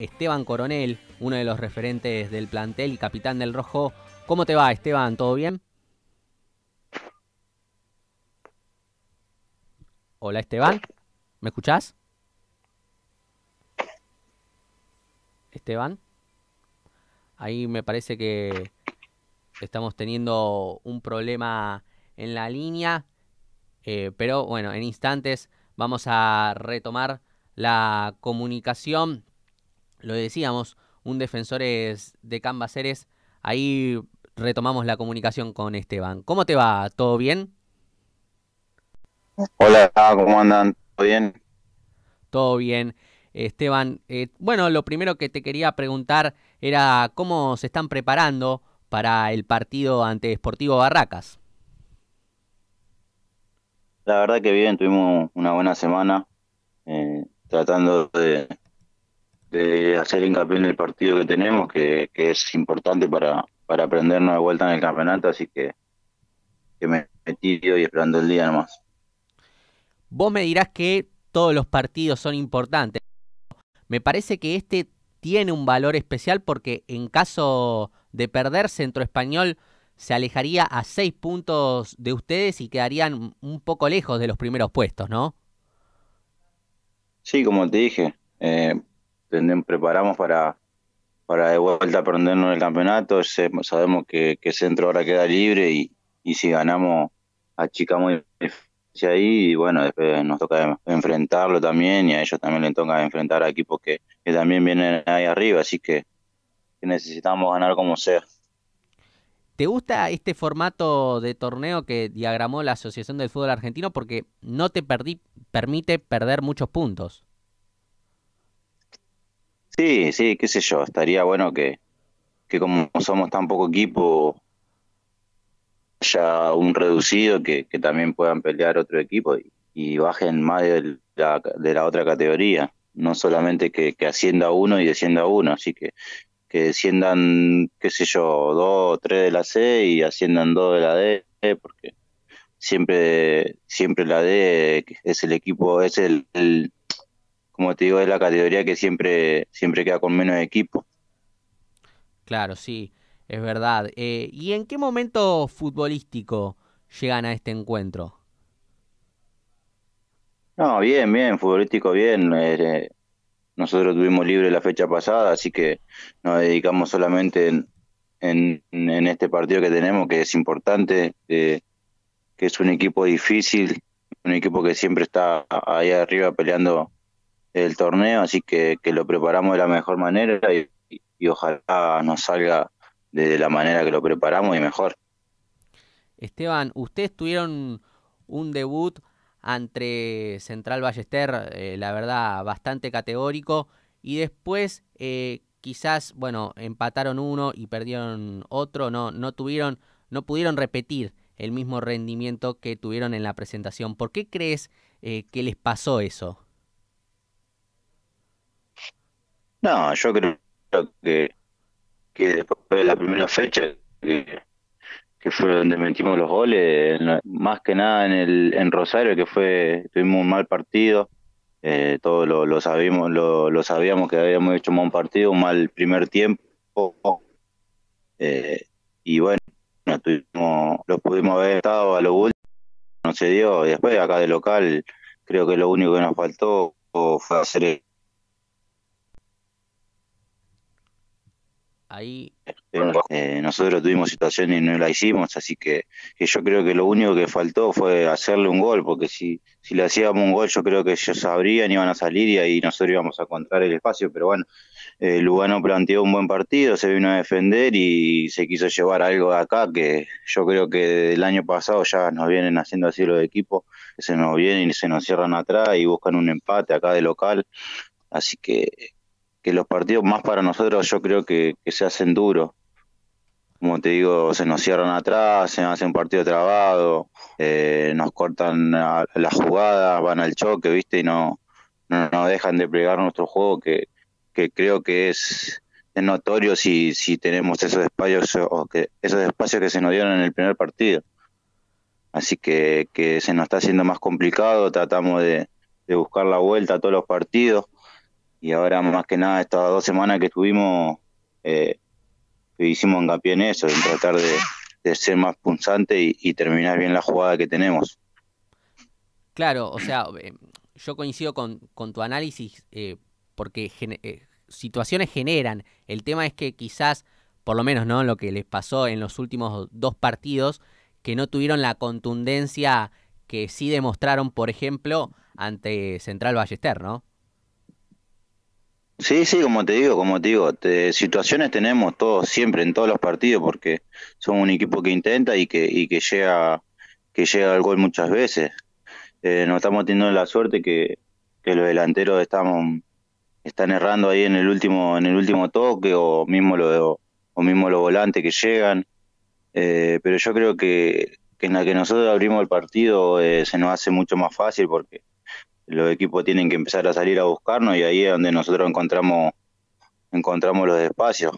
Esteban Coronel, uno de los referentes del plantel y capitán del Rojo. ¿Cómo te va, Esteban? ¿Todo bien? Hola, Esteban. ¿Me escuchás? Esteban. Ahí me parece que estamos teniendo un problema en la línea. Eh, pero bueno, en instantes vamos a retomar la comunicación lo decíamos, un defensor de Cambaceres. Ahí retomamos la comunicación con Esteban. ¿Cómo te va? ¿Todo bien? Hola, ¿cómo andan? ¿Todo bien? Todo bien. Esteban, eh, bueno, lo primero que te quería preguntar era cómo se están preparando para el partido ante Sportivo Barracas. La verdad que bien, tuvimos una buena semana eh, tratando de, este, hacer hincapié en el partido que tenemos, que, es importante para, para aprendernos de vuelta en el campeonato, así que, me metí y esperando el día nomás. Vos me dirás que todos los partidos son importantes. Me parece que este tiene un valor especial porque en caso de perder Centro Español se alejaría a seis puntos de ustedes y quedarían un poco lejos de los primeros puestos, ¿no? Sí, como te dije, eh, preparamos para, para de vuelta prendernos el campeonato. sabemos que, que centro ahora queda libre y, si ganamos achicamos el ahí y bueno, después nos toca enfrentarlo también y a ellos también les toca enfrentar a equipos que, también vienen ahí arriba, así que, necesitamos ganar como sea. ¿Te gusta este formato de torneo que diagramó la Asociación del Fútbol Argentino? Porque no te permite perder muchos puntos. Sí, sí, qué sé yo, estaría bueno que, que como somos tan poco equipo, haya un reducido que, también puedan pelear otro equipo y, bajen más de la, de la otra categoría, no solamente que, ascienda uno y descienda uno, así que que desciendan, qué sé yo, dos o tres de la C y asciendan dos de la D, porque siempre siempre la D es el equipo, es el como te digo, es la categoría que siempre, siempre queda con menos equipo. Claro, sí, es verdad. Eh, ¿Y en qué momento futbolístico llegan a este encuentro? No, bien, bien, futbolístico bien. Eh, nosotros tuvimos libre la fecha pasada, así que nos dedicamos solamente en, este partido que tenemos, que es importante, que es un equipo difícil, un equipo que siempre está ahí arriba peleando el torneo, así que, que lo preparamos de la mejor manera y, ojalá nos salga de la manera que lo preparamos y mejor. Esteban, ustedes tuvieron un debut entre Central Ballester, eh, la verdad, bastante categórico, y después eh, quizás, bueno, empataron uno y perdieron otro, no, no tuvieron, no pudieron repetir el mismo rendimiento que tuvieron en la presentación. ¿Por qué crees eh, que les pasó eso? No, yo creo que, que después de la primera fecha, que, fue donde metimos los goles, más que nada en, el, en Rosario, que fue tuvimos un mal partido. Eh, todos lo, lo, sabíamos, lo, sabíamos que habíamos hecho un mal partido, un mal primer tiempo. Eh, y bueno, tuvimos, lo pudimos haber estado a lo último, no se dio. Y después, acá de local, creo que lo único que nos faltó fue hacer ahí... nosotros tuvimos situaciones y no la hicimos, así que, yo creo que lo único que faltó fue hacerle un gol, porque si, si le hacíamos un gol yo creo que ellos sabrían, iban a salir y ahí nosotros íbamos a encontrar el espacio, pero bueno, eh, Lugano planteó un buen partido, se vino a defender y se quiso llevar algo de acá, que yo creo que el año pasado ya nos vienen haciendo así los equipos, se nos vienen y se nos cierran atrás y buscan un empate acá de local, así que que los partidos más para nosotros yo creo que, se hacen duros. Como te digo, se nos cierran atrás, se hace un partido trabado, eh, nos cortan las jugadas, van al choque, ¿viste? Y no, no, dejan de plegar nuestro juego, que, que creo que es, notorio si, si tenemos esos espacios que esos espacios que se nos dieron en el primer partido. Así que, que se nos está haciendo más complicado, tratamos de buscar la vuelta a todos los partidos y ahora más que nada estas dos semanas que estuvimos, eh, que hicimos en eso, en tratar de, ser más punzante y, terminar bien la jugada que tenemos. Claro, o sea, eh, yo coincido con, tu análisis eh, porque eh, situaciones generan. El tema es que quizás, por lo menos, ¿no? Lo que les pasó en los últimos dos partidos, que no tuvieron la contundencia que sí demostraron, por ejemplo, ante Central Ballester, ¿no? Sí, sí, como te digo, como te digo, situaciones tenemos todos siempre en todos los partidos porque somos un equipo que intenta y que, y que llega que llega al gol muchas veces. Eh, nos no estamos teniendo la suerte que, los delanteros estamos están errando ahí en el último en el último toque o mismo lo o mismo los volantes que llegan. Eh, pero yo creo que, en la que nosotros abrimos el partido eh, se nos hace mucho más fácil porque los equipos tienen que empezar a salir a buscarnos y ahí es donde nosotros encontramos encontramos los espacios.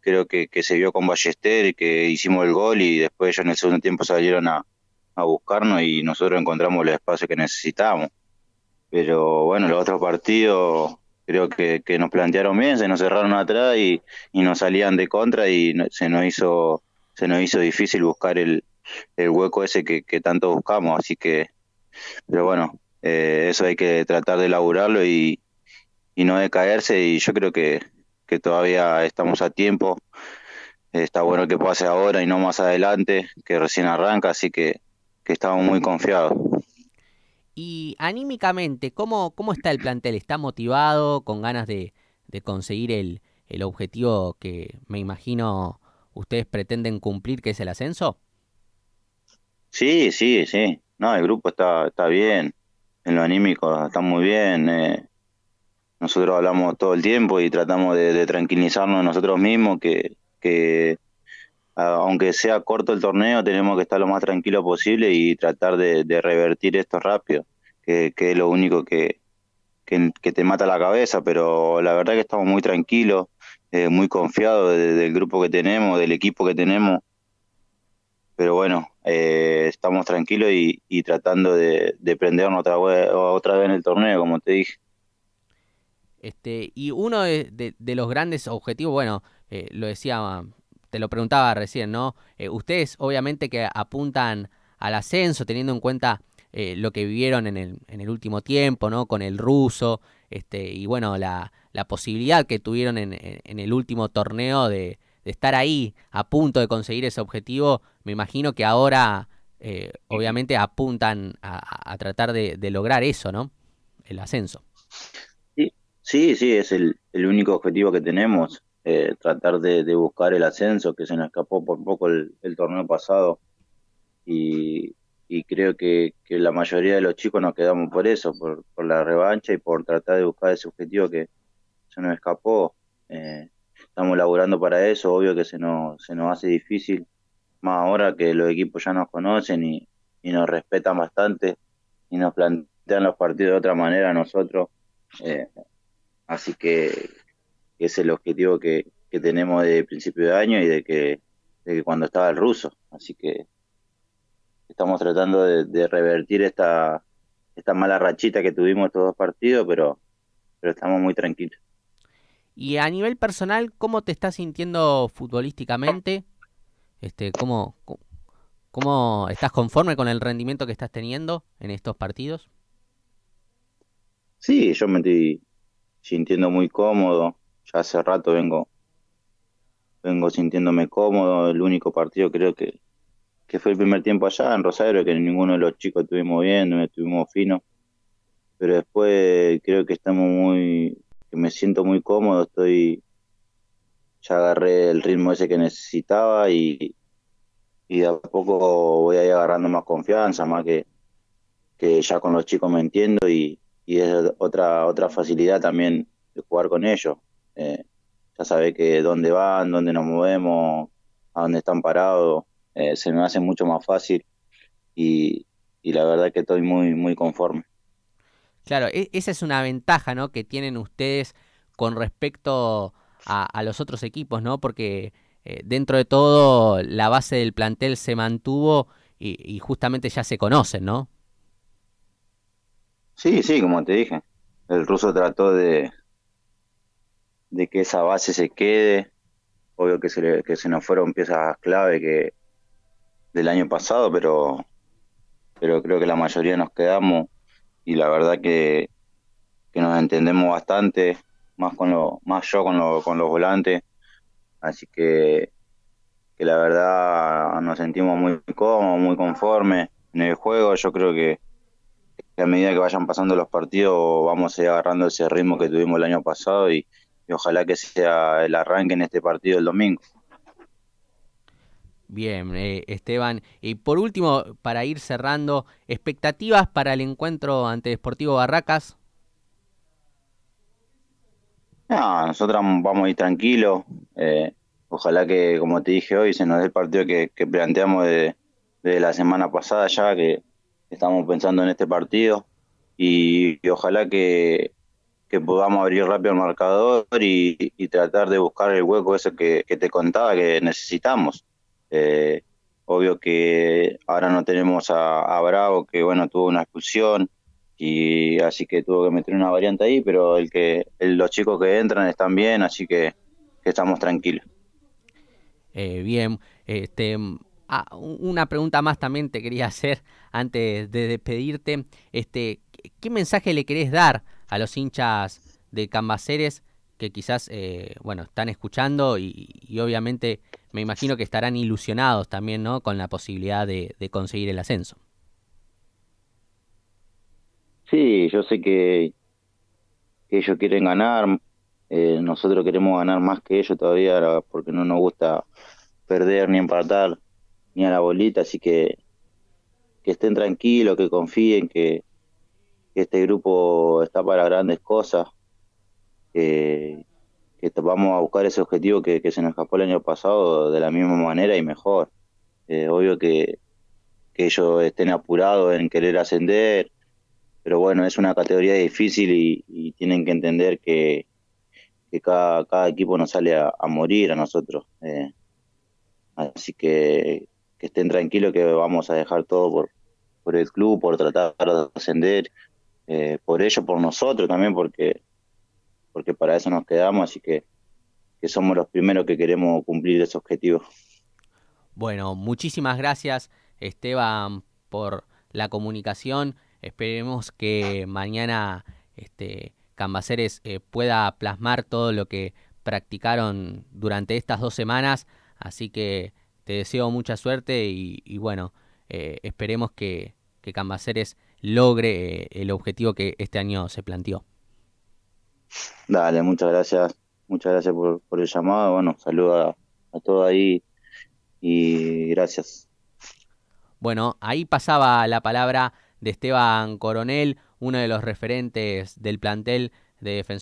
Creo que, se vio con Ballester, que hicimos el gol y después ellos en el segundo tiempo salieron a, buscarnos y nosotros encontramos los espacios que necesitábamos. Pero bueno, los otros partidos creo que, que nos plantearon bien, se nos cerraron atrás y, nos salían de contra y se nos hizo se nos hizo difícil buscar el, el hueco ese que, que tanto buscamos. Así que, pero bueno, eh, eso hay que tratar de elaborarlo y, y no decaerse y yo creo que, todavía estamos a tiempo. Está bueno que pase ahora y no más adelante, que recién arranca, así que, estamos muy confiados. Y anímicamente, ¿cómo, ¿cómo está el plantel? ¿Está motivado, con ganas de, de conseguir el, el objetivo que me imagino ustedes pretenden cumplir, que es el ascenso? Sí, sí, sí. No, el grupo está, está bien en lo anímico está muy bien. Eh, nosotros hablamos todo el tiempo y tratamos de, tranquilizarnos nosotros mismos, que, aunque sea corto el torneo, tenemos que estar lo más tranquilo posible y tratar de, revertir esto rápido, que, es lo único que, que, te mata la cabeza, pero la verdad que estamos muy tranquilos, eh, muy confiados del grupo que tenemos, del equipo que tenemos, pero bueno, eh, estamos tranquilos y, tratando de, de, prendernos otra vez, otra vez en el torneo, como te dije. Este, y uno de, los grandes objetivos, bueno, eh, lo decía, te lo preguntaba recién, ¿no? Eh, ustedes obviamente que apuntan al ascenso, teniendo en cuenta lo que vivieron en el, en el último tiempo, ¿no? Con el ruso, este, y bueno, la, posibilidad que tuvieron en el último torneo de, de estar ahí a punto de conseguir ese objetivo, me imagino que ahora eh, obviamente apuntan a, tratar de, lograr eso, ¿no? El ascenso. Sí, sí, es el, único objetivo que tenemos, eh, tratar de, buscar el ascenso, que se nos escapó por poco el, torneo pasado. Y, creo que, la mayoría de los chicos nos quedamos por eso, por, por, la revancha y por tratar de buscar ese objetivo que se nos escapó. Eh, estamos laburando para eso, obvio que se nos, se nos hace difícil, más ahora que los equipos ya nos conocen y, nos respetan bastante y nos plantean los partidos de otra manera a nosotros. Eh, así que es el objetivo que, que tenemos de principio de año y de que, de cuando estaba el ruso. Así que estamos tratando de, de revertir esta, esta mala rachita que tuvimos estos dos partidos, pero, pero estamos muy tranquilos. Y a nivel personal, ¿cómo te estás sintiendo futbolísticamente? Este, ¿cómo, ¿Cómo estás conforme con el rendimiento que estás teniendo en estos partidos? Sí, yo me estoy sintiendo muy cómodo. Ya hace rato vengo vengo sintiéndome cómodo. El único partido creo que, que fue el primer tiempo allá en Rosario, que ninguno de los chicos estuvimos bien, no estuvimos finos. Pero después creo que estamos muy que me siento muy cómodo, estoy ya agarré el ritmo ese que necesitaba y, y de a poco voy a agarrando más confianza, más que, que ya con los chicos me entiendo y, y es otra, otra facilidad también de jugar con ellos. Eh, ya sabe que dónde van, dónde nos movemos, a dónde están parados, eh, se me hace mucho más fácil y, y la verdad que estoy muy, muy conforme. Claro, e, esa es una ventaja, ¿no? Que tienen ustedes con respecto a, los otros equipos, ¿no? Porque eh, dentro de todo la base del plantel se mantuvo y, justamente ya se conocen, ¿no? Sí, sí, como te dije, el ruso trató de, que esa base se quede. Obvio que se, que se nos fueron piezas clave que del año pasado, pero pero creo que la mayoría nos quedamos y la verdad que, que nos entendemos bastante, más con lo, más yo con, con los volantes, así que, que la verdad nos sentimos muy cómodos, muy conformes en el juego, yo creo que, a medida que vayan pasando los partidos vamos a ir agarrando ese ritmo que tuvimos el año pasado y ojalá que sea el arranque en este partido el domingo. Bien, eh, Esteban. Y por último, para ir cerrando, expectativas para el encuentro ante Deportivo Barracas. nosotras nosotros vamos a ir tranquilos. Eh, ojalá que, como te dije hoy, se nos dé el partido que, planteamos desde de la semana pasada ya, que estamos pensando en este partido. Y, ojalá que, podamos abrir rápido el marcador y, tratar de buscar el hueco ese que te contaba que necesitamos. Eh, obvio que ahora no tenemos a, Bravo, que bueno, tuvo una expulsión, y así que tuvo que meter una variante ahí, pero el que los chicos que entran están bien, así que, estamos tranquilos. Eh, bien, este, ah, una pregunta más también te quería hacer antes de despedirte. Este, ¿Qué mensaje le querés dar a los hinchas de Cambaceres que quizás, eh, bueno, están escuchando y obviamente me imagino que estarán ilusionados también, ¿no? Con la posibilidad de, conseguir el ascenso. Sí, yo sé que, ellos quieren ganar, eh, nosotros queremos ganar más que ellos todavía porque no nos gusta perder ni empatar ni a la bolita, así que que estén tranquilos, que confíen, que, este grupo está para grandes cosas, que, eh, vamos a buscar ese objetivo que, se nos escapó el año pasado de la misma manera y mejor. Eh, obvio que, ellos estén apurados en querer ascender, pero bueno, es una categoría difícil y, tienen que entender que, cada, equipo nos sale a, morir a nosotros. Eh, así que, estén tranquilos que vamos a dejar todo por, el club, por tratar de ascender, eh, por ellos, por nosotros también, porque porque para eso nos quedamos, así que, somos los primeros que queremos cumplir ese objetivo. Bueno, muchísimas gracias Esteban por la comunicación. Esperemos que mañana este, Cambaceres eh, pueda plasmar todo lo que practicaron durante estas dos semanas. Así que te deseo mucha suerte y, bueno, eh, esperemos que, Cambaceres logre eh, el objetivo que este año se planteó. Dale, muchas gracias. Muchas gracias por, el llamado. Bueno, saludos a todo ahí y gracias. Bueno, ahí pasaba la palabra de Esteban Coronel, uno de los referentes del plantel de Defensor.